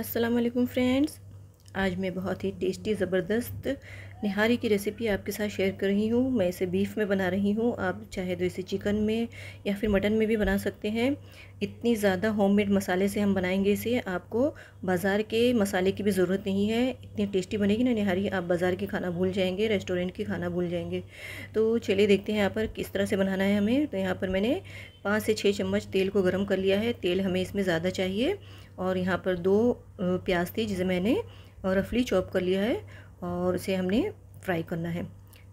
Aslam friends आज मैं बहुत ही टेस्टी ज़बरदस्त निहारी की रेसिपी आपके साथ शेयर कर रही हूँ मैं इसे बीफ में बना रही हूँ आप चाहे तो इसे चिकन में या फिर मटन में भी बना सकते हैं इतनी ज़्यादा होममेड मसाले से हम बनाएंगे इसे आपको बाज़ार के मसाले की भी ज़रूरत नहीं है इतनी टेस्टी बनेगी ना निहारी आप बाज़ार के खाना भूल जाएंगे रेस्टोरेंट के खाना भूल जाएंगे तो चलिए देखते हैं यहाँ पर किस तरह से बनाना है हमें तो यहाँ पर मैंने पाँच से छः चम्मच तेल को गर्म कर लिया है तेल हमें इसमें ज़्यादा चाहिए और यहाँ पर दो प्याज थी जिसे मैंने रफली चॉप कर लिया है और उसे हमने फ्राई करना है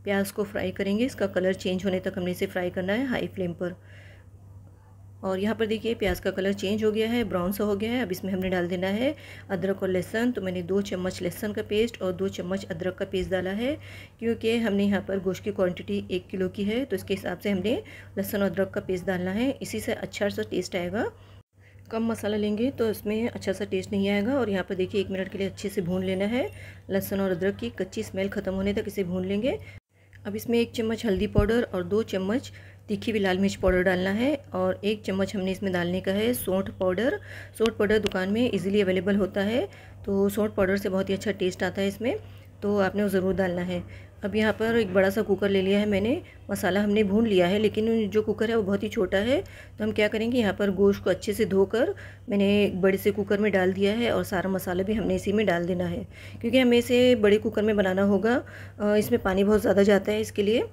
प्याज को फ्राई करेंगे इसका कलर चेंज होने तक हमने इसे फ्राई करना है हाई फ्लेम पर और यहाँ पर देखिए प्याज का कलर चेंज हो गया है ब्राउन सा हो गया है अब इसमें हमने डाल देना है अदरक और लहसुन तो मैंने दो चम्मच लहसुन का पेस्ट और दो चम्मच अदरक का पेस्ट डाला है क्योंकि हमने यहाँ पर गोश्त की क्वांटिटी एक किलो की है तो इसके हिसाब से हमने लहसुन और अदरक का पेस्ट डालना है इसी से अच्छा सा टेस्ट आएगा कम मसाला लेंगे तो इसमें अच्छा सा टेस्ट नहीं आएगा और यहाँ पर देखिए एक मिनट के लिए अच्छे से भून लेना है लहसुन और अदरक की कच्ची स्मेल ख़त्म होने तक इसे भून लेंगे अब इसमें एक चम्मच हल्दी पाउडर और दो चम्मच तीखी भी लाल मिर्च पाउडर डालना है और एक चम्मच हमने इसमें डालने का है सौंठ पाउडर सौंठ पाउडर दुकान में इजीली अवेलेबल होता है तो सौंठ पाउडर से बहुत ही अच्छा टेस्ट आता है इसमें तो आपने वो ज़रूर डालना है अब यहाँ पर एक बड़ा सा कुकर ले लिया है मैंने मसाला हमने भून लिया है लेकिन जो कुकर है वो बहुत ही छोटा है तो हम क्या करेंगे यहाँ पर गोश्त को अच्छे से धोकर मैंने एक बड़े से कुकर में डाल दिया है और सारा मसाला भी हमने इसी में डाल देना है क्योंकि हमें इसे बड़े कुकर में बनाना होगा इसमें पानी बहुत ज़्यादा जाता है इसके लिए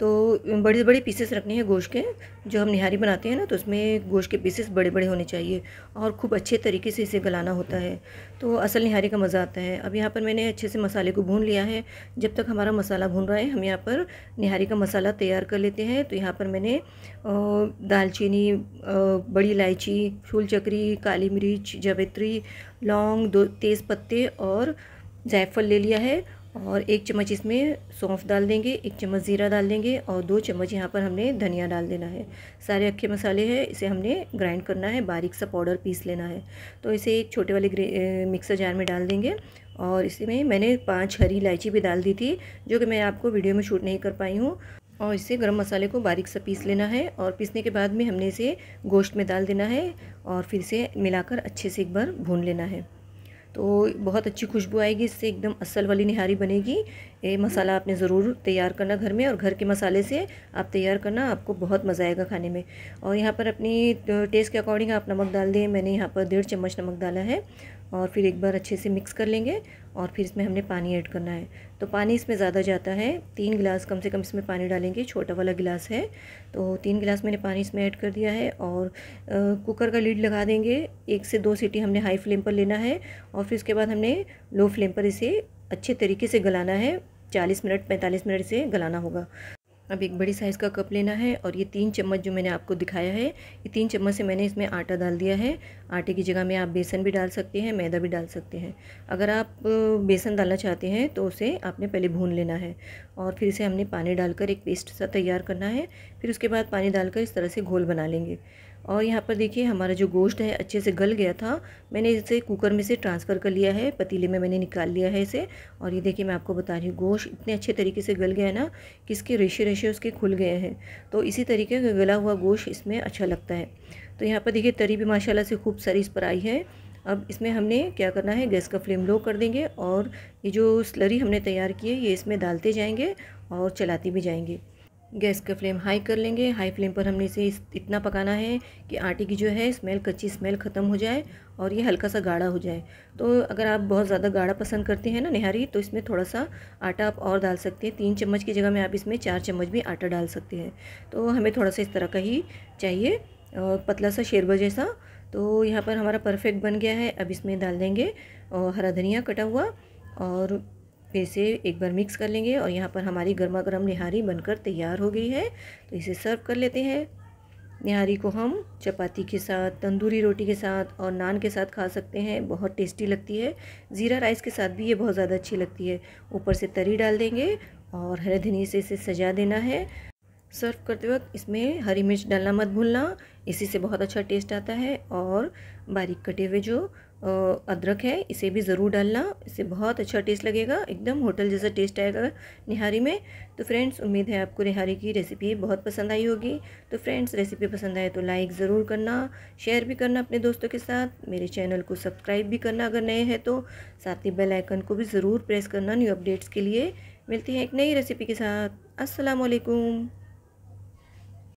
तो बड़े बड़े पीसेस रखने हैं गोश्त के जो हम निहारी बनाते हैं ना तो उसमें गोश्त के पीसेस बड़े बड़े होने चाहिए और खूब अच्छे तरीके से इसे गलाना होता है तो असल निहारी का मज़ा आता है अब यहाँ पर मैंने अच्छे से मसाले को भून लिया है जब तक हमारा मसाला भून रहा है हम यहाँ पर निहारी का मसाला तैयार कर लेते हैं तो यहाँ पर मैंने दालचीनी बड़ी इलायची फूल चक्री काली मिर्च जावित्री लौंग दो तेज़ पत्ते और जायफल ले लिया है और एक चम्मच इसमें सौंफ डाल देंगे एक चम्मच ज़ीरा डाल देंगे और दो चम्मच यहाँ पर हमने धनिया डाल देना है सारे अक्खे मसाले हैं इसे हमने ग्राइंड करना है बारीक सा पाउडर पीस लेना है तो इसे एक छोटे वाले मिक्सर जार में डाल देंगे और इसमें मैंने पाँच हरी इलायची भी डाल दी थी जो कि मैं आपको वीडियो में शूट नहीं कर पाई हूँ और इसे गर्म मसाले को बारीक सा पीस लेना है और पीसने के बाद में हमने इसे गोश्त में डाल देना है और फिर इसे मिलाकर अच्छे से एक बार भून लेना है तो बहुत अच्छी खुशबू आएगी इससे एकदम असल वाली निहारी बनेगी ये मसाला आपने ज़रूर तैयार करना घर में और घर के मसाले से आप तैयार करना आपको बहुत मज़ा आएगा खाने में और यहाँ पर अपनी टेस्ट के अकॉर्डिंग आप नमक डाल दें मैंने यहाँ पर डेढ़ चम्मच नमक डाला है और फिर एक बार अच्छे से मिक्स कर लेंगे और फिर इसमें हमने पानी ऐड करना है तो पानी इसमें ज़्यादा जाता है तीन गिलास कम से कम इसमें पानी डालेंगे छोटा वाला गिलास है तो तीन गिलास मैंने पानी इसमें ऐड कर दिया है और आ, कुकर का लीड लगा देंगे एक से दो सीटी हमने हाई फ्लेम पर लेना है और फिर उसके बाद हमने लो फ्लेम पर इसे अच्छे तरीके से गलाना है चालीस मिनट पैंतालीस मिनट इसे गलाना होगा अब एक बड़ी साइज़ का कप लेना है और ये तीन चम्मच जो मैंने आपको दिखाया है ये तीन चम्मच से मैंने इसमें आटा डाल दिया है आटे की जगह में आप बेसन भी डाल सकते हैं मैदा भी डाल सकते हैं अगर आप बेसन डालना चाहते हैं तो उसे आपने पहले भून लेना है और फिर इसे हमने पानी डालकर एक पेस्ट सा तैयार करना है फिर उसके बाद पानी डालकर इस तरह से घोल बना लेंगे और यहाँ पर देखिए हमारा जो गोश्त है अच्छे से गल गया था मैंने इसे कुकर में से ट्रांसफ़र कर लिया है पतीले में मैंने निकाल लिया है इसे और ये देखिए मैं आपको बता रही हूँ गोश्त इतने अच्छे तरीके से गल गया है ना कि इसके रेशे रेशे उसके खुल गए हैं तो इसी तरीके का गला हुआ गोश्त इसमें अच्छा लगता है तो यहाँ पर देखिए तरी भी माशाला से खूब सारी इस पर आई है अब इसमें हमने क्या करना है गैस का फ्लेम लो कर देंगे और ये जो स्लरी हमने तैयार की है ये इसमें डालते जाएंगे और चलाती भी जाएंगे गैस का फ्लेम हाई कर लेंगे हाई फ्लेम पर हमने इसे इतना पकाना है कि आटे की जो है स्मेल कच्ची स्मेल ख़त्म हो जाए और ये हल्का सा गाढ़ा हो जाए तो अगर आप बहुत ज़्यादा गाढ़ा पसंद करते हैं ना निहारी तो इसमें थोड़ा सा आटा आप और डाल सकते हैं तीन चम्मच की जगह में आप इसमें चार चम्मच भी आटा डाल सकते हैं तो हमें थोड़ा सा इस तरह का ही चाहिए पतला सा शेरबा जैसा तो यहाँ पर हमारा परफेक्ट बन गया है अब इसमें डाल देंगे हरा धनिया कटा हुआ और फिर इसे एक बार मिक्स कर लेंगे और यहाँ पर हमारी गर्मा गर्म निहारी बनकर तैयार हो गई है तो इसे सर्व कर लेते हैं निहारी को हम चपाती के साथ तंदूरी रोटी के साथ और नान के साथ खा सकते हैं बहुत टेस्टी लगती है ज़ीरा राइस के साथ भी ये बहुत ज़्यादा अच्छी लगती है ऊपर से तरी डाल देंगे और हरे धनी से इसे सजा देना है सर्व करते वक्त इसमें हरी मिर्च डालना मत भूलना इसी से बहुत अच्छा टेस्ट आता है और बारीक कटे हुए जो अदरक है इसे भी ज़रूर डालना इससे बहुत अच्छा टेस्ट लगेगा एकदम होटल जैसा टेस्ट आएगा निहारी में तो फ्रेंड्स उम्मीद है आपको निहारी की रेसिपी बहुत पसंद आई होगी तो फ्रेंड्स रेसिपी पसंद आए तो लाइक ज़रूर करना शेयर भी करना अपने दोस्तों के साथ मेरे चैनल को सब्सक्राइब भी करना अगर नए हैं तो साथ ही बेल आइकन को भी ज़रूर प्रेस करना न्यू अपडेट्स के लिए मिलती है एक नई रेसिपी के साथ असलकुम